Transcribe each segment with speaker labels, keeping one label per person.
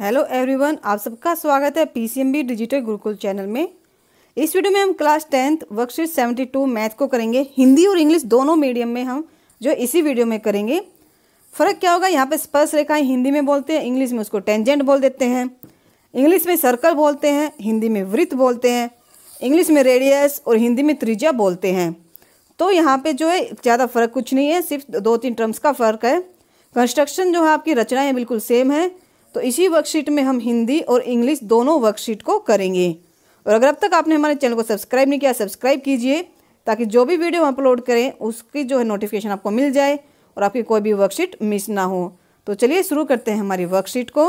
Speaker 1: Hello everyone आप सबका स्वागत है पीसीएमबी डिजिटल गुरुकुल चैनल में इस वीडियो में हम class tenth worksheet two math को करेंगे हिंदी और इंग्लिश दोनों मीडियम में हम जो इसी वीडियो में करेंगे फ़र्क क्या होगा यहाँ पे स्पर्श रेखाएं हिंदी में बोलते हैं इंग्लिश में उसको टेंजेंट बोल देते हैं इंग्लिश में सर्कल बोलते हैं हिंदी में वृत्त बोलते हैं इंग्लिश में रेडियस और हिंदी में त्रिज्या बोलते हैं तो यहाँ पर जो है ज़्यादा फ़र्क कुछ नहीं है सिर्फ दो तीन टर्म्स का फ़र्क है कंस्ट्रक्शन जो है आपकी रचनाएँ बिल्कुल सेम है तो इसी वर्कशीट में हम हिंदी और इंग्लिश दोनों वर्कशीट को करेंगे और अगर अब तक आपने हमारे चैनल को सब्सक्राइब नहीं किया सब्सक्राइब कीजिए ताकि जो भी वीडियो हम अपलोड करें उसकी जो है नोटिफिकेशन आपको मिल जाए और आपकी कोई भी वर्कशीट मिस ना हो तो चलिए शुरू करते हैं हमारी वर्कशीट को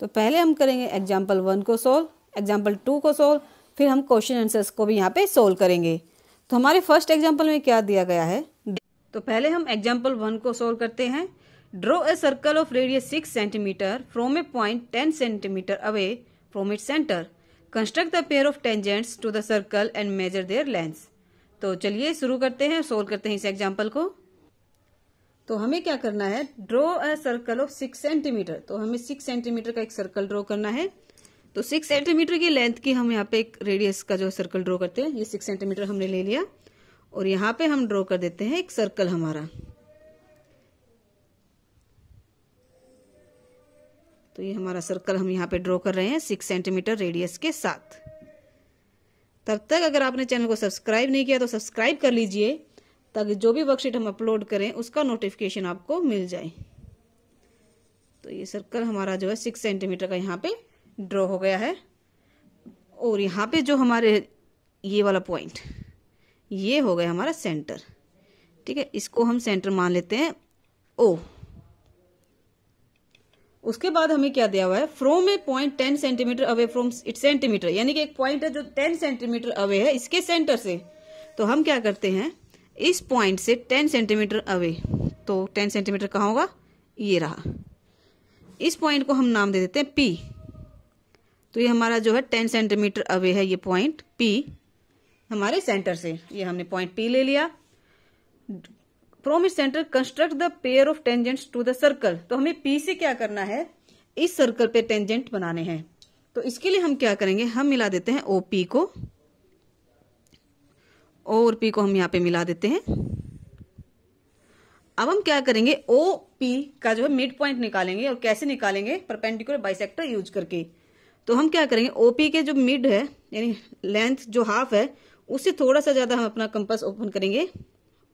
Speaker 1: तो पहले हम करेंगे एग्जाम्पल वन को सोल्व एग्जाम्पल टू को सोल्व फिर हम क्वेश्चन आंसर्स को भी यहाँ पे सोल्व करेंगे तो हमारे फर्स्ट एग्जाम्पल में क्या दिया गया है तो पहले हम एग्जाम्पल वन को सोल्व करते हैं Draw a circle of radius 6 cm from a point 10 cm away from its center. Construct a pair of tangents to the circle and measure their lengths. तो चलिए शुरू करते हैं सोल्व करते हैं इस एग्जाम्पल को तो हमें क्या करना है draw a circle of six centimetre तो हमें सिक्स सेंटीमीटर का एक सर्कल ड्रॉ करना है तो सिक्स सेंटीमीटर की लेंथ की हम यहाँ पे एक रेडियस का जो सर्कल ड्रॉ करते हैं ये सिक्स सेंटीमीटर हमने ले लिया और यहाँ पे हम ड्रॉ कर देते हैं एक सर्कल हमारा तो ये हमारा सर्कल हम यहाँ पे ड्रॉ कर रहे हैं सिक्स सेंटीमीटर रेडियस के साथ तब तक अगर आपने चैनल को सब्सक्राइब नहीं किया तो सब्सक्राइब कर लीजिए ताकि जो भी वर्कशीट हम अपलोड करें उसका नोटिफिकेशन आपको मिल जाए तो ये सर्कल हमारा जो है सिक्स सेंटीमीटर का यहाँ पे ड्रॉ हो गया है और यहाँ पे जो हमारे ये वाला पॉइंट ये हो गया हमारा सेंटर ठीक है इसको हम सेंटर मान लेते हैं ओ उसके बाद हमें क्या दिया हुआ है from a point ten centimetre away from it centimetre यानी कि एक पॉइंट है जो टेन सेंटीमीटर अवे है इसके सेंटर से तो हम क्या करते हैं इस पॉइंट से टेन सेंटीमीटर अवे तो टेन सेंटीमीटर कहाँ होगा ये रहा इस पॉइंट को हम नाम दे देते हैं पी तो ये हमारा जो है टेन सेंटीमीटर अवे है ये पॉइंट पी हमारे सेंटर से ये हमने पॉइंट पी ले लिया from it centre construct the pair of tangents to the circle तो हमें पी से क्या करना है इस सर्कल पे टेंजेंट बनाने हैं तो इसके लिए हम क्या करेंगे हम मिला देते हैं ओ पी को ओ और पी को हम यहाँ पे मिला देते हैं अब हम क्या करेंगे ओ पी का जो है मिड पॉइंट निकालेंगे और कैसे निकालेंगे परपेंडिकुलर बाइसेक्टर यूज करके तो हम क्या करेंगे ओपी के जो मिड है यानी लेंथ जो हाफ है उससे थोड़ा सा ज्यादा हम अपना कंपस ओपन करेंगे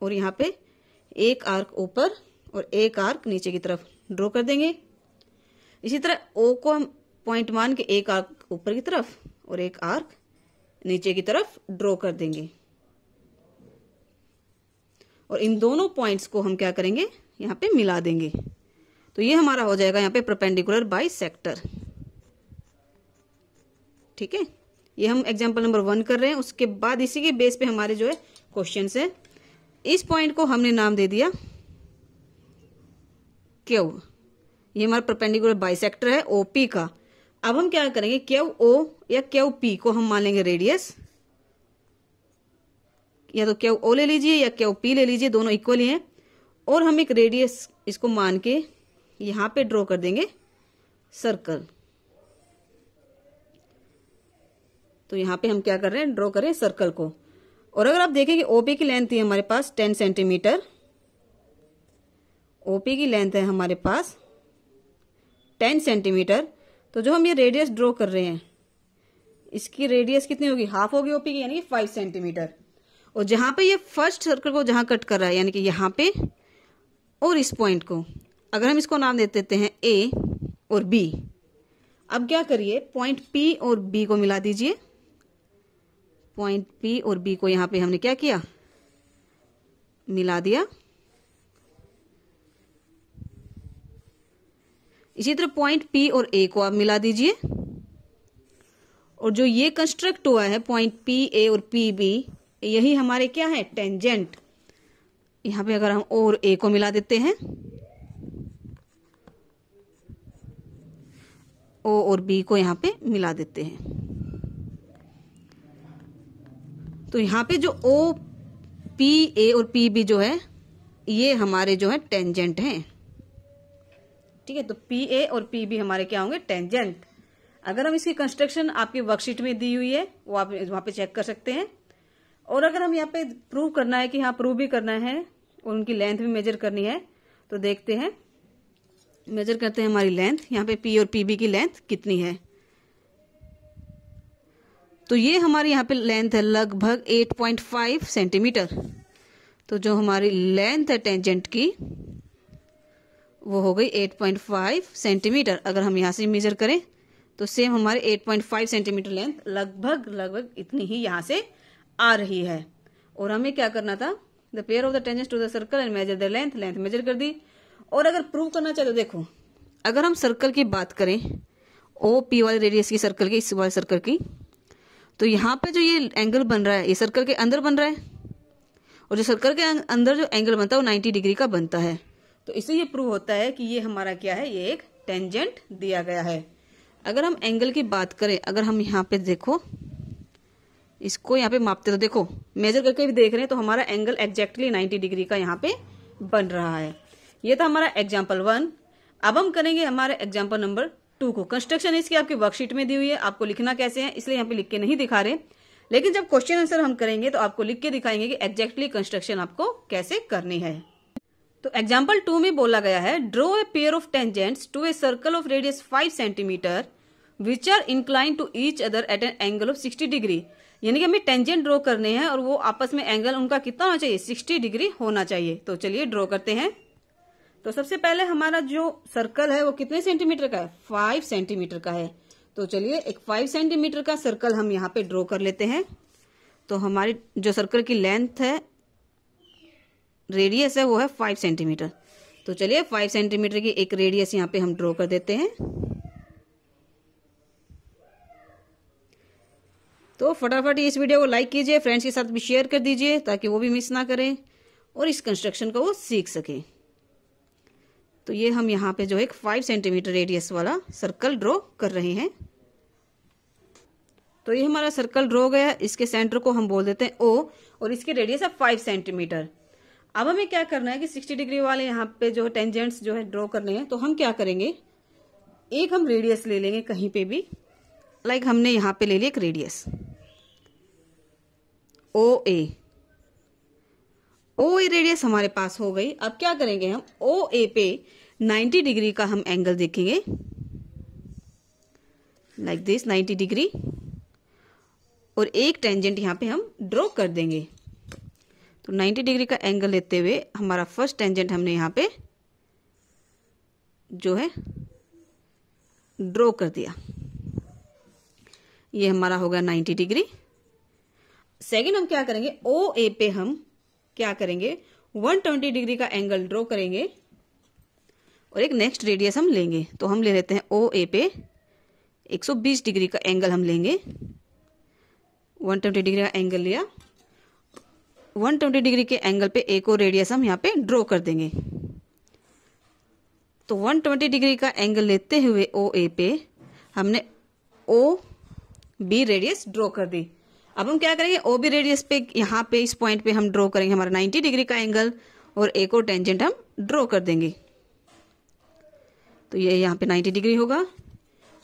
Speaker 1: और यहाँ पे एक आर्क ऊपर और एक आर्क नीचे की तरफ ड्रॉ कर देंगे इसी तरह ओ को हम पॉइंट मान के एक आर्क ऊपर की तरफ और एक आर्क नीचे की तरफ ड्रॉ कर देंगे और इन दोनों पॉइंट्स को हम क्या करेंगे यहाँ पे मिला देंगे तो ये हमारा हो जाएगा यहाँ पे प्रपेंडिकुलर बाई सेक्टर ठीक है ये हम एग्जाम्पल नंबर वन कर रहे हैं उसके बाद इसी के बेस पे हमारे जो है क्वेश्चन है इस पॉइंट को हमने नाम दे दिया क्यू ये हमारा परपेंडिकुलर बाइसेक्टर है ओ पी का अब हम क्या करेंगे क्यू ओ या क्यू पी को हम मान लेंगे रेडियस या तो क्यू ओ ले लीजिए या क्यू पी ले लीजिए दोनों इक्वली हैं और हम एक रेडियस इसको मान के यहां पे ड्रॉ कर देंगे सर्कल तो यहाँ पे हम क्या कर रहे हैं ड्रॉ करें सर्कल को और अगर आप देखें कि ओ पी की लेंथ थी हमारे पास टेन सेंटीमीटर ओ पी की लेंथ है हमारे पास टेन सेंटीमीटर तो जो हम ये रेडियस ड्रॉ कर रहे हैं इसकी रेडियस कितनी होगी हाफ होगी ओपी की यानी कि फाइव सेंटीमीटर और जहाँ पे ये फर्स्ट सर्कल को जहाँ कट कर रहा है यानी कि यहाँ पे और इस पॉइंट को अगर हम इसको नाम दे देते हैं ए और बी अब क्या करिए पॉइंट पी और बी को मिला दीजिए पॉइंट पी और बी को यहां पे हमने क्या किया मिला दिया इसी तरह पॉइंट पी और ए को आप मिला दीजिए और जो ये कंस्ट्रक्ट हुआ है पॉइंट पी ए और पी बी यही हमारे क्या है टेंजेंट यहाँ पे अगर हम ओ और ए को मिला देते हैं ओ और बी को यहाँ पे मिला देते हैं तो यहाँ पे जो ओ पी ए और पी बी जो है ये हमारे जो है टेंजेंट हैं ठीक है तो पी ए और पी बी हमारे क्या होंगे टेंजेंट अगर हम इसकी कंस्ट्रक्शन आपकी वर्कशीट में दी हुई है वो आप वहां पे चेक कर सकते हैं और अगर हम यहाँ पे प्रूव करना है कि हाँ प्रूव भी करना है और उनकी लेंथ भी मेजर करनी है तो देखते हैं मेजर करते हैं हमारी लेंथ यहाँ पे पी और पी बी की लेंथ कितनी है तो ये हमारे यहाँ पे लेंथ है लगभग 8.5 सेंटीमीटर तो जो हमारी लेंथ है टेंजेंट की वो हो गई 8.5 सेंटीमीटर अगर हम यहाँ से मेजर करें तो सेम हमारे 8.5 सेंटीमीटर लेंथ लगभग लगभग इतनी ही यहाँ से आ रही है और हमें क्या करना था the pair of the tangent to the circle and measure the length length measure कर दी और अगर प्रूव करना चाहे तो देखो अगर हम सर्कल की बात करें ओ पी वाले रेडियस की सर्कल की इस वाले सर्कल की तो यहाँ पे जो ये एंगल बन रहा है ये सर्कल के अंदर बन रहा है और जो सर्कल के अं-, अंदर जो एंगल बनता है वो नाइन्टी डिग्री का बनता है तो इससे ये प्रूव होता है कि ये हमारा क्या है ये एक टेंजेंट दिया गया है अगर हम एंगल की बात करें अगर हम यहाँ पे देखो इसको यहाँ पे मापते तो देखो मेजर करके भी देख रहे हैं तो हमारा एंगल एग्जैक्टली नाइन्टी डिग्री का यहाँ पे बन रहा है ये था हमारा एग्जाम्पल वन अब हम करेंगे हमारा एग्जाम्पल नंबर टू को कंस्ट्रक्शन इसकी आपकी वर्कशीट में दी हुई है आपको लिखना कैसे है इसलिए यहाँ पे लिख के नहीं दिखा रहे लेकिन जब क्वेश्चन आंसर हम करेंगे तो आपको लिख के दिखाएंगे कि एग्जैक्टली कंस्ट्रक्शन आपको कैसे करनी है तो एग्जाम्पल टू में बोला गया है draw a pair of tangents to a circle of radius five centimetre which are inclined to each other at an angle of sixty degree यानी कि हमें टेंजेंट ड्रॉ करने हैं और वो आपस में एंगल उनका कितना होना चाहिए सिक्सटी डिग्री होना चाहिए तो चलिए ड्रॉ करते हैं तो सबसे पहले हमारा जो सर्कल है वो कितने सेंटीमीटर का है फाइव सेंटीमीटर का है तो चलिए एक फाइव सेंटीमीटर का सर्कल हम यहाँ पे ड्रॉ कर लेते हैं तो हमारी जो सर्कल की लेंथ है रेडियस है वो है फाइव सेंटीमीटर तो चलिए फाइव सेंटीमीटर की एक रेडियस यहाँ पे हम ड्रॉ कर देते हैं तो फटाफट इस वीडियो को लाइक कीजिए फ्रेंड्स के साथ भी शेयर कर दीजिए ताकि वो भी मिस ना करें और इस कंस्ट्रक्शन को वो सीख सकें तो ये हम यहाँ पे जो एक फाइव सेंटीमीटर रेडियस वाला सर्कल ड्रॉ कर रहे हैं तो ये हमारा सर्कल ड्रॉ हो गया इसके सेंटर को हम बोल देते हैं ओ और इसकी रेडियस है फाइव सेंटीमीटर अब हमें क्या करना है कि सिक्सटी डिग्री वाले यहाँ पे जो टेंजेंट्स जो है ड्रॉ करने हैं तो हम क्या करेंगे एक हम रेडियस ले लेंगे कहीं पे भी लाइक हमने यहाँ पे ले लिया एक रेडियस ओ ए ओ ए रेडियस हमारे पास हो गई अब क्या करेंगे हम ओ ए पे 90 डिग्री का हम एंगल देखेंगे लाइक दिस 90 डिग्री और एक टेंजेंट यहाँ पे हम ड्रॉ कर देंगे तो 90 डिग्री का एंगल लेते हुए हमारा फर्स्ट टेंजेंट हमने यहाँ पे जो है ड्रॉ कर दिया ये हमारा होगा 90 डिग्री सेकेंड हम क्या करेंगे ओ ए पे हम क्या करेंगे 120 डिग्री का एंगल ड्रॉ करेंगे और एक नेक्स्ट रेडियस हम लेंगे तो हम ले लेते हैं ओ ए पे 120 डिग्री का एंगल हम लेंगे 120 डिग्री का एंगल लिया 120 डिग्री के एंगल पे एक और रेडियस हम यहाँ पे ड्रॉ कर देंगे तो 120 डिग्री का एंगल लेते हुए ओ ए पे हमने ओ बी रेडियस ड्रॉ कर दी अब हम क्या करेंगे ओ बी रेडियस पे यहाँ पे इस पॉइंट पे हम ड्रॉ करेंगे हमारा 90 डिग्री का एंगल और एक और टेंजेंट हम ड्रॉ कर देंगे तो ये यहाँ पे 90 डिग्री होगा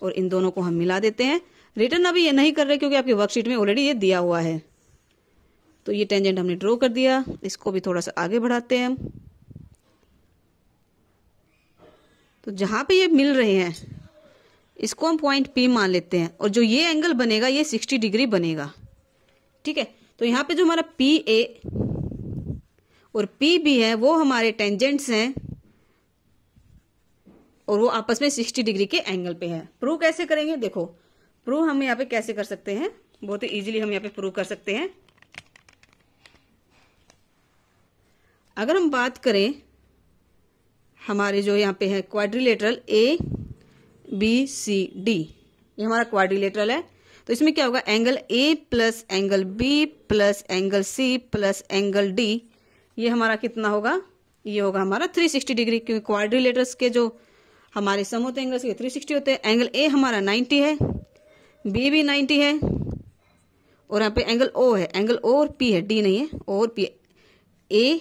Speaker 1: और इन दोनों को हम मिला देते हैं रिटर्न अभी ये नहीं कर रहे क्योंकि आपकी वर्कशीट में ऑलरेडी ये दिया हुआ है तो ये टेंजेंट हमने ड्रॉ कर दिया इसको भी थोड़ा सा आगे बढ़ाते हैं हम तो जहाँ पर ये मिल रहे हैं इसको हम पॉइंट पी मान लेते हैं और जो ये एंगल बनेगा ये सिक्सटी डिग्री बनेगा ठीक है तो यहां पे जो हमारा पी ए और पी बी है वो हमारे टेंजेंट्स हैं और वो आपस में सिक्सटी डिग्री के एंगल पे है प्रूव कैसे करेंगे देखो प्रूव हम यहाँ पे कैसे कर सकते हैं बहुत ही इजीली हम यहाँ पे प्रूव कर सकते हैं अगर हम बात करें हमारे जो यहाँ पे है quadrilateral A B C D ये हमारा क्वाड्रिलेटरल है तो इसमें क्या होगा angle A plus angle B plus angle C plus angle D ये हमारा कितना होगा ये होगा हमारा 360 डिग्री क्योंकि क्वाड्रिलेटर्स के जो हमारे सम होते हैं एंगल्स के 360 होते हैं एंगल ए हमारा 90 है बी भी 90 है और यहाँ पे एंगल ओ है एंगल ओ और पी है डी नहीं है ओ और P A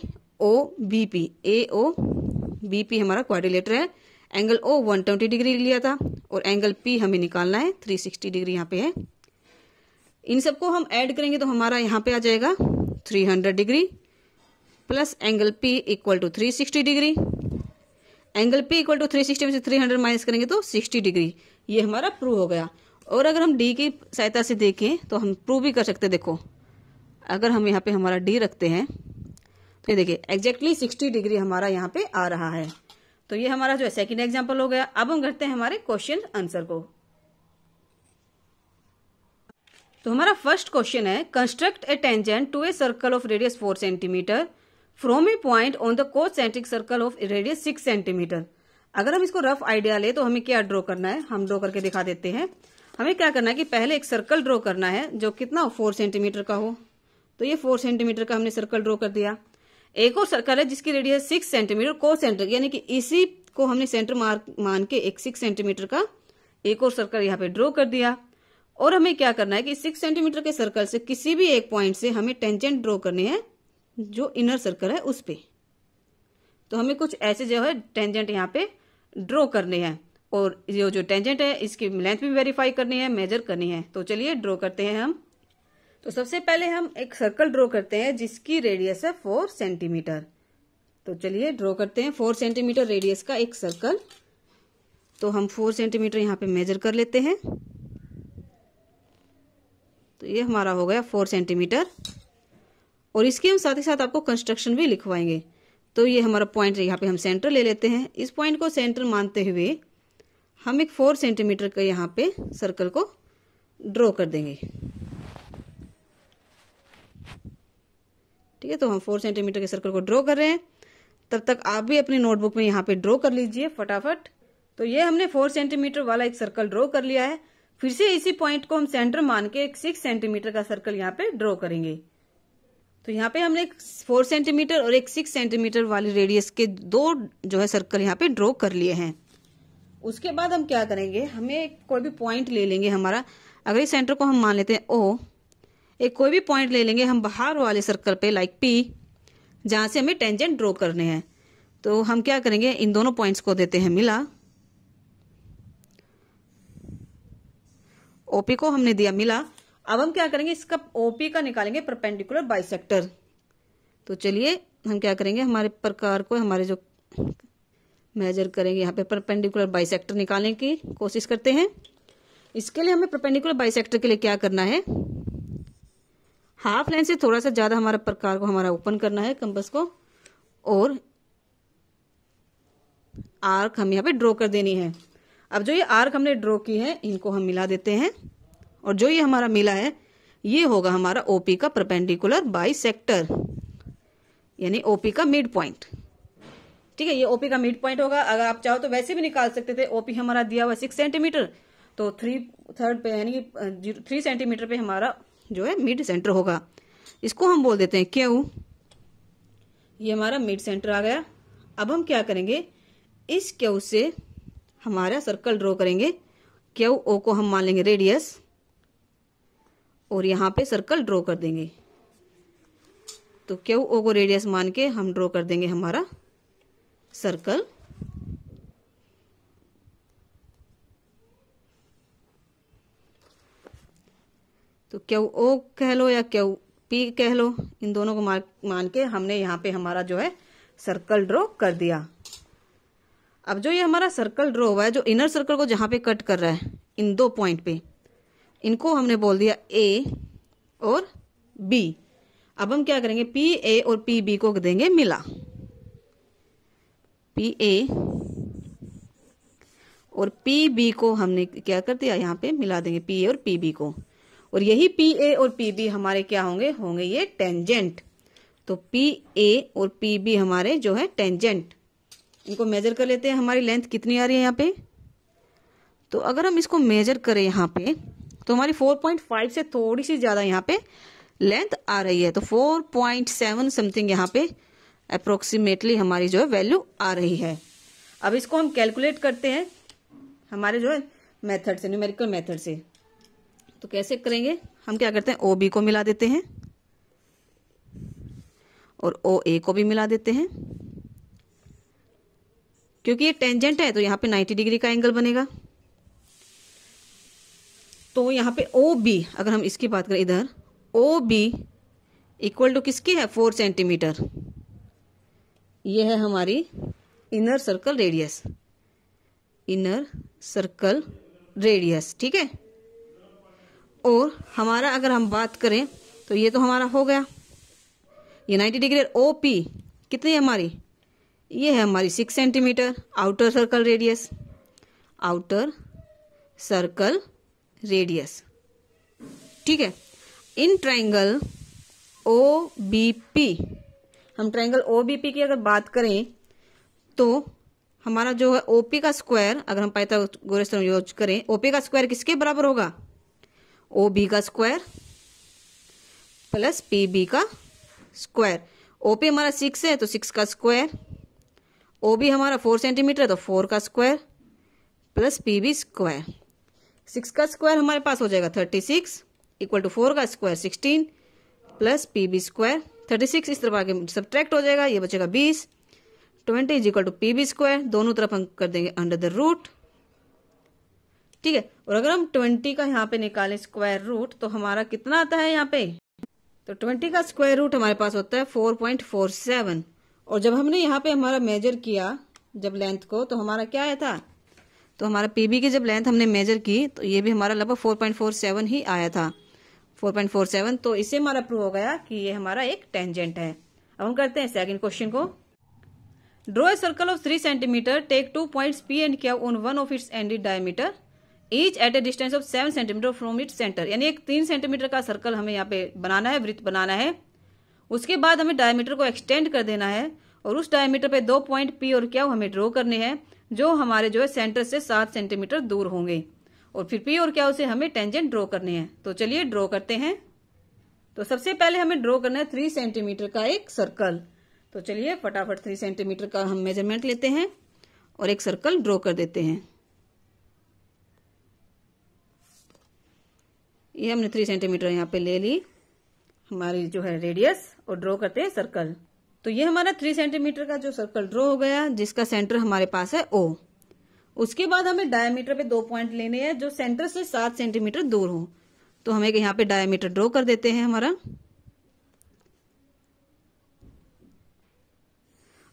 Speaker 1: O B P A O B P हमारा क्वाड्रिलेटर है एंगल ओ 120 डिग्री लिया था और एंगल पी हमें निकालना है 360 डिग्री यहाँ पे है इन सबको हम ऐड करेंगे तो हमारा यहाँ पे आ जाएगा 300 degree plus angle P equal to 360 degree angle P equal to 360 में से 300 माइनस करेंगे तो 60 डिग्री ये हमारा प्रूव हो गया और अगर हम डी की सहायता से देखें तो हम प्रूव भी कर सकते हैं देखो अगर हम यहाँ पे हमारा डी रखते हैं तो ये देखिए एग्जैक्टली सिक्सटी डिग्री हमारा यहाँ पे आ रहा है तो ये हमारा जो है सेकेंड एग्जाम्पल हो गया अब हम करते हैं हमारे क्वेश्चन आंसर को तो हमारा फर्स्ट क्वेश्चन है construct a tangent to a circle of radius four centimetre from a point on the concentric circle of radius six centimetre अगर हम इसको रफ आइडिया ले तो हमें क्या ड्रॉ करना है हम ड्रॉ करके दिखा देते हैं हमें क्या करना है कि पहले एक सर्कल ड्रॉ करना है जो कितना फोर सेंटीमीटर का हो तो ये फोर सेंटीमीटर का हमने सर्कल ड्रॉ कर दिया एक और सर्कल है जिसकी रेडियस सिक्स सेंटीमीटर को सेंटर यानी कि इसी को हमने सेंटर मार्क मान के एक सिक्स सेंटीमीटर का एक और सर्कल यहाँ पे ड्रॉ कर दिया और हमें क्या करना है कि सिक्स सेंटीमीटर के सर्कल से किसी भी एक पॉइंट से हमें टेंजेंट ड्रॉ करनी है जो इनर सर्कल है उस पर तो हमें कुछ ऐसे जो है टेंजेंट यहाँ पे ड्रॉ करने हैं और ये जो टेंजेंट है इसकी लेंथ भी वेरीफाई करनी है मेजर करनी है तो चलिए ड्रॉ करते हैं हम तो सबसे पहले हम एक सर्कल ड्रॉ करते हैं जिसकी रेडियस है फोर सेंटीमीटर तो चलिए ड्रॉ करते हैं फोर सेंटीमीटर रेडियस का एक सर्कल तो हम फोर सेंटीमीटर यहाँ पे मेजर कर लेते हैं तो ये हमारा हो गया फोर सेंटीमीटर और इसके हम साथ ही साथ आपको कंस्ट्रक्शन भी लिखवाएंगे तो ये हमारा पॉइंट यहाँ पे हम सेंटर ले लेते हैं इस पॉइंट को सेंटर मानते हुए हम एक फोर सेंटीमीटर का यहाँ पे सर्कल को ड्रॉ कर देंगे ठीक है तो हम फोर सेंटीमीटर के सर्कल को ड्रॉ कर रहे हैं तब तक आप भी अपनी नोटबुक में यहाँ पे ड्रॉ कर लीजिए फटाफट तो ये हमने फोर सेंटीमीटर वाला एक सर्कल ड्रॉ कर लिया है फिर से इसी पॉइंट को हम सेंटर मान के एक सिक्स सेंटीमीटर का सर्कल यहाँ पे ड्रॉ करेंगे तो यहाँ पे हमने फोर सेंटीमीटर और एक सिक्स सेंटीमीटर वाले रेडियस के दो जो है सर्कल यहाँ पे ड्रॉ कर लिए हैं उसके बाद हम क्या करेंगे हमें कोई भी पॉइंट ले लेंगे हमारा अगर इस सेंटर को हम मान लेते हैं ओ एक कोई भी पॉइंट ले लेंगे हम बाहर वाले सर्कल पे लाइक पी जहाँ से हमें टेंजेंट ड्रॉ करने हैं तो हम क्या करेंगे इन दोनों पॉइंट्स को देते हैं मिला ओपी को हमने दिया मिला अब हम क्या करेंगे इसका ओपी का निकालेंगे परपेंडिकुलर बाइसेक्टर तो चलिए हम क्या करेंगे हमारे प्रकार को हमारे जो मेजर करेंगे यहाँ पे परपेंडिकुलर बाइसेक्टर निकालने की कोशिश करते हैं इसके लिए हमें परपेंडिकुलर बाइसेक्टर के लिए क्या करना है हाफ लाइन से थोड़ा सा ज़्यादा हमारा प्रकार को हमारा ओपन करना है कंपस को और आर्क हम यहाँ पे ड्रॉ कर देनी है अब जो ये आर्क हमने ड्रॉ की है इनको हम मिला देते हैं और जो ये हमारा मिला है ये होगा हमारा ओपी का परपेंडिकुलर बाई सेक्टर यानी ओपी का मिड पॉइंट ठीक है ये ओपी का मिड पॉइंट होगा अगर आप चाहो तो वैसे भी निकाल सकते थे ओपी हमारा दिया हुआ सिक्स सेंटीमीटर तो थ्री थर्ड पे यानी थ्री सेंटीमीटर पे हमारा जो है मिड सेंटर होगा इसको हम बोल देते हैं क्यू ये हमारा मिड सेंटर आ गया अब हम क्या करेंगे इस क्यू से हमारा सर्कल ड्रॉ करेंगे क्यू ओ को हम मान लेंगे रेडियस और यहाँ पे सर्कल ड्रॉ कर देंगे तो क्यू ओ को रेडियस मान के हम ड्रॉ कर देंगे हमारा सर्कल तो क्यू ओ कह लो या क्यू पी कह लो इन दोनों को मान के हमने यहाँ पे हमारा जो है सर्कल ड्रॉ कर दिया अब जो ये हमारा सर्कल ड्रॉ हुआ है जो इनर सर्कल को जहां पे कट कर रहा है इन दो पॉइंट पे इनको हमने बोल दिया ए और बी अब हम क्या करेंगे पी ए और पी बी को देंगे मिला पी ए और पी बी को हमने क्या कर दिया यहाँ पे मिला देंगे पी ए और पी बी को और यही पी ए और पी बी हमारे क्या होंगे होंगे ये टेंजेंट तो पी ए और पी बी हमारे जो है टेंजेंट इनको मेजर कर लेते हैं हमारी लेंथ कितनी आ रही है यहाँ पे तो अगर हम इसको मेजर करें यहाँ पे तो हमारी 4.5 से थोड़ी सी ज़्यादा यहाँ पे लेंथ आ रही है तो 4.7 समथिंग यहाँ पे अप्रोक्सीमेटली हमारी जो है वैल्यू आ रही है अब इसको हम कैलकुलेट करते हैं हमारे जो है मेथड से न्यूमेरिकल मेथड से तो कैसे करेंगे हम क्या करते हैं ओ बी को मिला देते हैं और ओ ए को भी मिला देते हैं क्योंकि ये टेंजेंट है तो यहाँ पे 90 डिग्री का एंगल बनेगा तो यहाँ पे ओ बी अगर हम इसकी बात करें इधर ओ बी इक्वल टू किसकी है फोर सेंटीमीटर ये है हमारी inner circle radius inner circle radius ठीक है और हमारा अगर हम बात करें तो ये तो हमारा हो गया ये नाइन्टी डिग्री ओ पी कितनी है हमारी ये है हमारी six centimetre outer circle radius outer circle radius ठीक है in triangle O B P हम ट्राइंगल ओ बी पी की अगर बात करें तो हमारा जो है ओ पी का स्क्वायर अगर हम पाइथागोरस थ्योरम यूज करें ओ पी का स्क्वायर किसके बराबर होगा ओ बी का स्क्वायर प्लस पी बी का स्क्वायर ओ पी हमारा सिक्स है तो सिक्स का स्क्वायर ओ बी हमारा फोर सेंटीमीटर है तो फोर का square plus P B square six का स्क्वायर हमारे पास हो जाएगा thirty six equal to four का square sixteen plus P B square thirty six इस तरफ आगे सब्ट्रैक्ट हो जाएगा ये बचेगा बीस twenty is equal to P B square दोनों तरफ हम कर देंगे अंडर द रूट ठीक है और अगर हम ट्वेंटी का यहाँ पे निकालें स्क्वायर रूट तो हमारा कितना आता है यहाँ पे तो ट्वेंटी का स्क्वायर रूट हमारे पास होता है फोर पॉइंट फोर सेवन और जब हमने यहाँ पे हमारा मेजर किया जब लेंथ को तो हमारा क्या आया था तो हमारा पीबी की जब लेंथ हमने मेजर की तो ये भी हमारा लगभग 4.47 ही आया था 4.47 तो इससे हमारा प्रूव हो गया कि ये हमारा एक टेंजेंट है अब हम करते हैं सेकंड क्वेश्चन को draw a circle of three centimetre take two point P and Q on one of its end diameter each at a distance of seven centimetre from it centre यानी एक तीन centimetre का circle हमें यहाँ पे बनाना है वृत्त बनाना है उसके बाद हमें डायमीटर को एक्सटेंड कर देना है और उस डायमीटर पे दो पॉइंट पी और क्या हमें ड्रॉ करने हैं जो हमारे जो है सेंटर से सात सेंटीमीटर दूर होंगे और फिर पी और क्या उसे हमें टेंजेंट ड्रॉ करने हैं तो चलिए ड्रॉ करते हैं तो सबसे पहले हमें ड्रॉ करना है थ्री सेंटीमीटर का एक सर्कल तो चलिए फटाफट थ्री सेंटीमीटर का हम मेजरमेंट लेते हैं और एक सर्कल ड्रॉ कर देते हैं ये हमने थ्री सेंटीमीटर यहाँ पे ले ली हमारी जो है रेडियस और ड्रॉ करते हैं सर्कल तो ये हमारा थ्री सेंटीमीटर का जो सर्कल ड्रॉ हो गया जिसका सेंटर हमारे पास है ओ उसके बाद हमें डायमीटर पे दो पॉइंट लेने हैं जो सेंटर से सात सेंटीमीटर दूर हो तो हमें यहाँ पे डायमीटर ड्रॉ कर देते हैं हमारा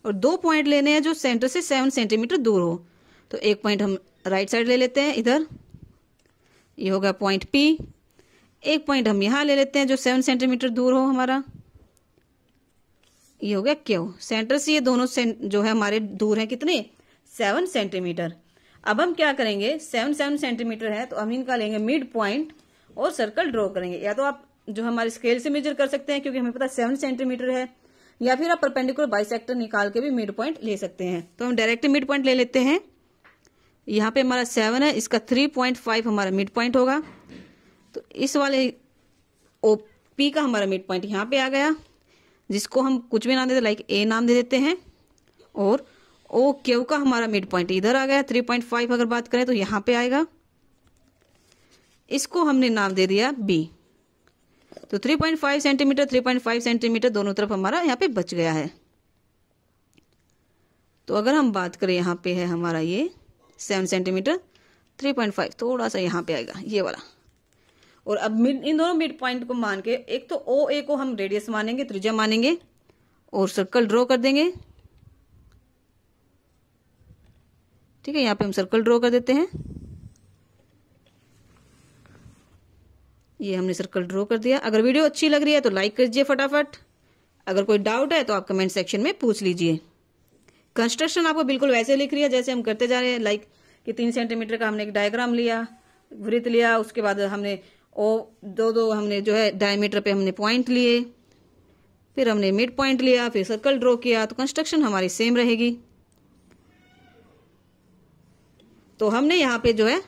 Speaker 1: और दो पॉइंट लेने हैं जो सेंटर से सेवन सेंटीमीटर दूर हो तो एक पॉइंट हम राइट साइड ले लेते हैं इधर ये होगा पॉइंट पी एक पॉइंट हम यहाँ ले लेते हैं जो सेवन सेंटीमीटर दूर हो हमारा ये हो गया क्यू सेंटर से ये दोनों जो है हमारे दूर है कितने सेवन सेंटीमीटर अब हम क्या करेंगे सेवन सेवन सेंटीमीटर है तो हम इनका लेंगे मिड पॉइंट और सर्कल ड्रॉ करेंगे या तो आप जो हमारे स्केल से मेजर कर सकते हैं क्योंकि हमें पता सेवन सेंटीमीटर है या फिर आप परपेंडिकुलर बाइसेक्टर निकाल के भी मिड पॉइंट ले सकते हैं तो हम डायरेक्ट मिड पॉइंट ले लेते हैं यहाँ पे हमारा सेवन है इसका थ्री पॉइंट फाइव हमारा मिड पॉइंट होगा तो इस वाले ओ पी का हमारा मिड पॉइंट यहाँ पे आ गया जिसको हम कुछ भी नाम देते लाइक ए नाम दे देते हैं और ओ क्यू का हमारा मिड पॉइंट इधर आ गया थ्री पॉइंट फाइव अगर बात करें तो यहाँ पे आएगा इसको हमने नाम दे दिया बी तो 3.5 सेंटीमीटर 3.5 सेंटीमीटर दोनों तरफ हमारा यहाँ पे बच गया है तो अगर हम बात करें यहाँ पे है हमारा ये सेवन सेंटीमीटर 3.5 थोड़ा सा यहाँ पे आएगा ये वाला और अब इन दोनों मिड पॉइंट को मान के एक तो ओ ए को हम रेडियस मानेंगे त्रिज्या मानेंगे और सर्कल ड्रॉ कर देंगे ठीक है यहाँ पे हम सर्कल ड्रॉ कर देते हैं ये हमने सर्कल ड्रॉ कर दिया अगर वीडियो अच्छी लग रही है तो लाइक कर दीजिए फटाफट अगर कोई डाउट है तो आप कमेंट सेक्शन में पूछ लीजिए कंस्ट्रक्शन आपको बिल्कुल वैसे लिख रही है जैसे हम करते जा रहे हैं लाइक कि तीन सेंटीमीटर का हमने एक डायग्राम लिया वृत्त लिया उसके बाद हमने और दो दो हमने जो है डायमीटर पे हमने पॉइंट लिए फिर हमने मिड पॉइंट लिया फिर सर्कल ड्रॉ किया तो कंस्ट्रक्शन हमारी सेम रहेगी तो हमने यहाँ पे जो है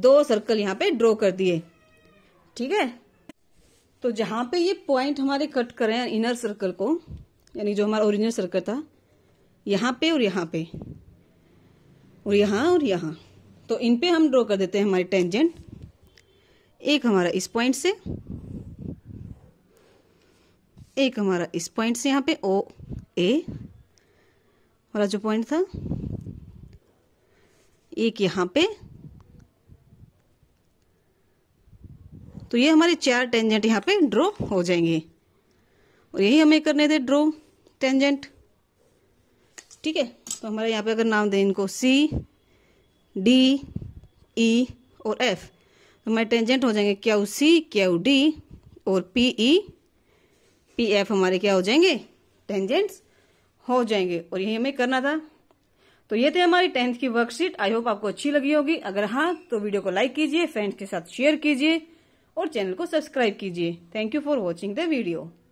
Speaker 1: दो सर्कल यहाँ पे ड्रॉ कर दिए ठीक है तो जहां पे ये पॉइंट हमारे कट कर रहे हैं इनर सर्कल को यानी जो हमारा ओरिजिनल सर्कल था यहाँ पे और यहां पे और यहां और यहां तो इन पे हम ड्रॉ कर देते हैं हमारे टेंजेंट एक हमारा इस पॉइंट से एक हमारा इस पॉइंट से यहाँ पे ओ ए वाला जो पॉइंट था एक यहाँ पे तो ये हमारे चार टेंजेंट यहाँ पे ड्रॉ हो जाएंगे और यही हमें करने थे ड्रॉ टेंजेंट ठीक है तो हमारे यहाँ पे अगर नाम दें इनको सी डी ई e, और एफ तो हमारे टेंजेंट हो जाएंगे क्यू सी क्यू डी और पी ई पी एफ हमारे क्या हो जाएंगे टेंजेंट्स हो जाएंगे और यही हमें करना था तो ये थे हमारी टेंथ की वर्कशीट आई होप आपको अच्छी लगी होगी अगर हाँ तो वीडियो को लाइक कीजिए फ्रेंड्स के साथ शेयर कीजिए और चैनल को सब्सक्राइब कीजिए thank you for watching the video